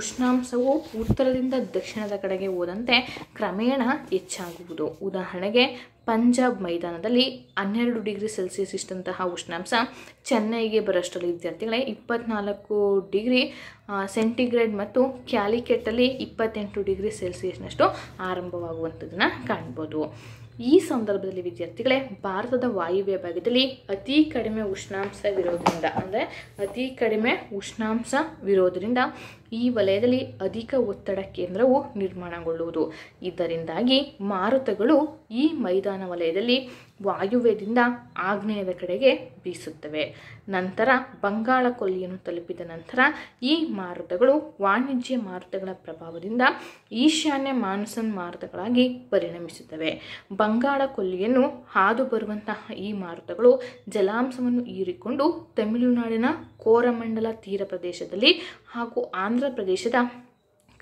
ಉಷ್ಣಾಂಶವು ಉತ್ತರದಿಂದ ದಕ್ಷಿಣದ ಕಡೆಗೆ ಹೋದಂತೆ ಕ್ರಮೇಣ ಹೆಚ್ಚಾಗುವುದು ಉದಾಹರಣೆಗೆ ಪಂಜಾಬ್ ಮೈದಾನದಲ್ಲಿ ಹನ್ನೆರಡು ಡಿಗ್ರಿ ಸೆಲ್ಸಿಯಸ್ ಇಷ್ಟಂತಹ ಉಷ್ಣಾಂಶ ಚೆನ್ನೈಗೆ ಬರೋಷ್ಟರಲ್ಲಿ ವಿದ್ಯಾರ್ಥಿಗಳೇ ಇಪ್ಪತ್ನಾಲ್ಕು ಡಿಗ್ರಿ ಸೆಂಟಿಗ್ರೇಡ್ ಮತ್ತು ಕ್ಯಾಲಿಕೆಟಲ್ಲಿ ಇಪ್ಪತ್ತೆಂಟು ಡಿಗ್ರಿ ಸೆಲ್ಸಿಯಸ್ನಷ್ಟು ಆರಂಭವಾಗುವಂಥದ್ದನ್ನು ಕಾಣ್ಬೋದು ಈ ಸಂದರ್ಭದಲ್ಲಿ ವಿದ್ಯಾರ್ಥಿಗಳೇ ಭಾರತದ ವಾಯುವ್ಯ ಭಾಗದಲ್ಲಿ ಅತಿ ಕಡಿಮೆ ಉಷ್ಣಾಂಶವಿರೋದ್ರಿಂದ ಅಂದರೆ ಅತಿ ಕಡಿಮೆ ಉಷ್ಣಾಂಶವಿರೋದ್ರಿಂದ ಈ ವಲಯದಲ್ಲಿ ಅಧಿಕ ಒತ್ತಡ ಕೇಂದ್ರವು ನಿರ್ಮಾಣಗೊಳ್ಳುವುದು ಇದರಿಂದಾಗಿ ಮಾರುತಗಳು ಈ ಮೈದಾನ ವಲಯದಲ್ಲಿ ವಾಯುವ್ಯದಿಂದ ಆಗ್ನೇಯದ ಕಡೆಗೆ ಬೀಸುತ್ತವೆ ನಂತರ ಬಂಗಾಳ ಕೊಲ್ಲಿಯನ್ನು ತಲುಪಿದ ನಂತರ ಈ ಮಾರುತಗಳು ವಾಣಿಜ್ಯ ಮಾರುತಗಳ ಪ್ರಭಾವದಿಂದ ಈಶಾನ್ಯ ಮಾನ್ಸೂನ್ ಮಾರುತಗಳಾಗಿ ಪರಿಣಮಿಸುತ್ತವೆ ಬಂಗಾಳ ಕೊಲ್ಲಿಯನ್ನು ಹಾದು ಬರುವಂತಹ ಈ ಮಾರುತಗಳು ಜಲಾಂಶವನ್ನು ಹೀರಿಕೊಂಡು ತಮಿಳುನಾಡಿನ ಕೋರಮಂಡಲ ತೀರ ಪ್ರದೇಶದಲ್ಲಿ ಹಾಗೂ ಆಂಧ್ರ ಆಂಧ್ರ ಪ್ರದೇಶದ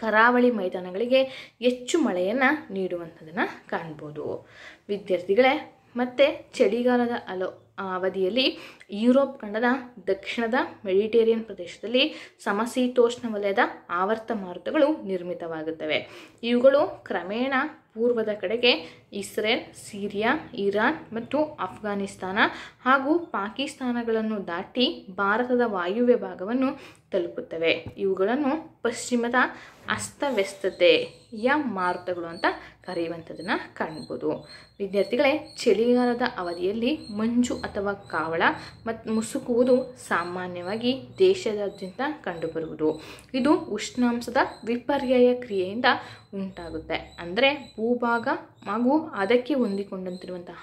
ಕರಾವಳಿ ಮೈದಾನಗಳಿಗೆ ಹೆಚ್ಚು ಮಳೆಯನ್ನು ನೀಡುವಂಥದ್ದನ್ನು ಕಾಣ್ಬೋದು ವಿದ್ಯಾರ್ಥಿಗಳೇ ಮತ್ತು ಚಳಿಗಾಲದ ಅಲೋ ಅವಧಿಯಲ್ಲಿ ಯುರೋಪ್ ಖಂಡದ ದಕ್ಷಿಣದ ಮೆಡಿಟೇರಿಯನ್ ಪ್ರದೇಶದಲ್ಲಿ ಸಮಶೀತೋಷ್ಣ ವಲಯದ ಆವರ್ತ ಮಾರುತಗಳು ನಿರ್ಮಿತವಾಗುತ್ತವೆ ಇವುಗಳು ಕ್ರಮೇಣ ಪೂರ್ವದ ಕಡೆಗೆ ಇಸ್ರೇಲ್ ಸಿರಿಯಾ ಇರಾನ್ ಮತ್ತು ಅಫ್ಘಾನಿಸ್ತಾನ ಹಾಗೂ ಪಾಕಿಸ್ತಾನಗಳನ್ನು ದಾಟಿ ಭಾರತದ ವಾಯುವ್ಯ ಭಾಗವನ್ನು ತಲುಪುತ್ತವೆ ಇವುಗಳನ್ನು ಪಶ್ಚಿಮದ ಅಸ್ತವ್ಯಸ್ತತೆಯ ಮಾರುತಗಳು ಅಂತ ಕರೆಯುವಂಥದ್ದನ್ನು ಕಾಣ್ಬೋದು ವಿದ್ಯಾರ್ಥಿಗಳೇ ಚಳಿಗಾಲದ ಅವಧಿಯಲ್ಲಿ ಮಂಜು ಅಥವಾ ಕಾವಳ ಮತ್ತು ಮುಸುಕುವುದು ಸಾಮಾನ್ಯವಾಗಿ ದೇಶದಾದ್ಯಂತ ಕಂಡುಬರುವುದು ಇದು ಉಷ್ಣಾಂಶದ ವಿಪರ್ಯಯ ಕ್ರಿಯೆಯಿಂದ ಉಂಟಾಗುತ್ತೆ ಅಂದರೆ ಭೂಭಾಗ ಹಾಗೂ ಅದಕ್ಕೆ ಹೊಂದಿಕೊಂಡಂತಿರುವಂತಹ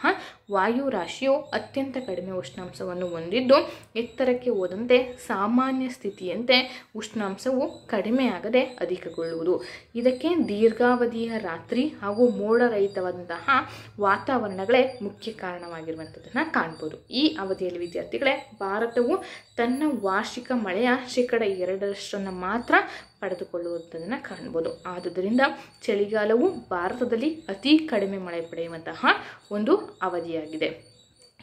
ವಾಯು ರಾಶಿಯು ಅತ್ಯಂತ ಕಡಿಮೆ ಉಷ್ಣಾಂಶವನ್ನು ಹೊಂದಿದ್ದು ಎತ್ತರಕ್ಕೆ ಹೋದಂತೆ ಸಾಮಾನ್ಯ ಸ್ಥಿತಿಯಂತೆ ಉಷ್ಣಾಂಶವು ಕಡಿಮೆಯಾಗದೆ ಅಧಿಕಗೊಳ್ಳುವುದು ಇದಕ್ಕೆ ದೀರ್ಘಾವಧಿಯ ರಾತ್ರಿ ಹಾಗೂ ಮೋಡರಹಿತವಾದಂತಹ ವಾತಾವರಣಗಳೇ ಮುಖ್ಯ ಕಾರಣವಾಗಿರುವಂಥದ್ದನ್ನು ಕಾಣ್ಬೋದು ಈ ಅವಧಿಯಲ್ಲಿ ವಿದ್ಯಾರ್ಥಿಗಳೇ ಭಾರತವು ತನ್ನ ವಾರ್ಷಿಕ ಮಳೆಯ ಶೇಕಡ ಎರಡರಷ್ಟನ್ನು ಮಾತ್ರ ಪಡೆದುಕೊಳ್ಳುವಂಥದ್ದನ್ನು ಕಾಣ್ಬೋದು ಆದುದರಿಂದ ಚಳಿಗಾಲವು ಭಾರತದಲ್ಲಿ ಅತಿ ಕಡಿಮೆ ಮಳೆ ಪಡೆಯುವಂತಹ ಒಂದು ಅವಧಿಯಾಗಿದೆ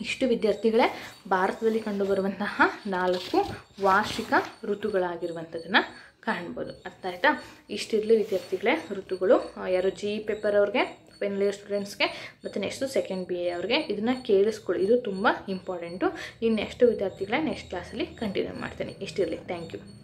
ಇಷ್ಟು ವಿದ್ಯಾರ್ಥಿಗಳೇ ಭಾರತದಲ್ಲಿ ಕಂಡುಬರುವಂತಹ ನಾಲ್ಕು ವಾರ್ಷಿಕ ಋತುಗಳಾಗಿರುವಂಥದ್ದನ್ನು ಕಾಣ್ಬೋದು ಅರ್ಥ ಆಯಿತಾ ಇಷ್ಟಿರಲಿ ವಿದ್ಯಾರ್ಥಿಗಳೇ ಋತುಗಳು ಯಾರು ಜಿ ಪೇಪರ್ ಅವ್ರಿಗೆ ಫೈನಲ್ ಇಯರ್ ಸ್ಟೂಡೆಂಟ್ಸ್ಗೆ ಮತ್ತು ನೆಕ್ಸ್ಟು ಸೆಕೆಂಡ್ ಬಿ ಎ ಅವ್ರಿಗೆ ಇದನ್ನು ಕೇಳಿಸ್ಕೊಳ್ಳಿ ಇದು ತುಂಬ ಇಂಪಾರ್ಟೆಂಟು ಇನ್ನು ನೆಕ್ಸ್ಟು ವಿದ್ಯಾರ್ಥಿಗಳೇ ನೆಕ್ಸ್ಟ್ ಕ್ಲಾಸಲ್ಲಿ ಕಂಟಿನ್ಯೂ ಮಾಡ್ತೀನಿ ಇಷ್ಟಿರಲಿ ಥ್ಯಾಂಕ್ ಯು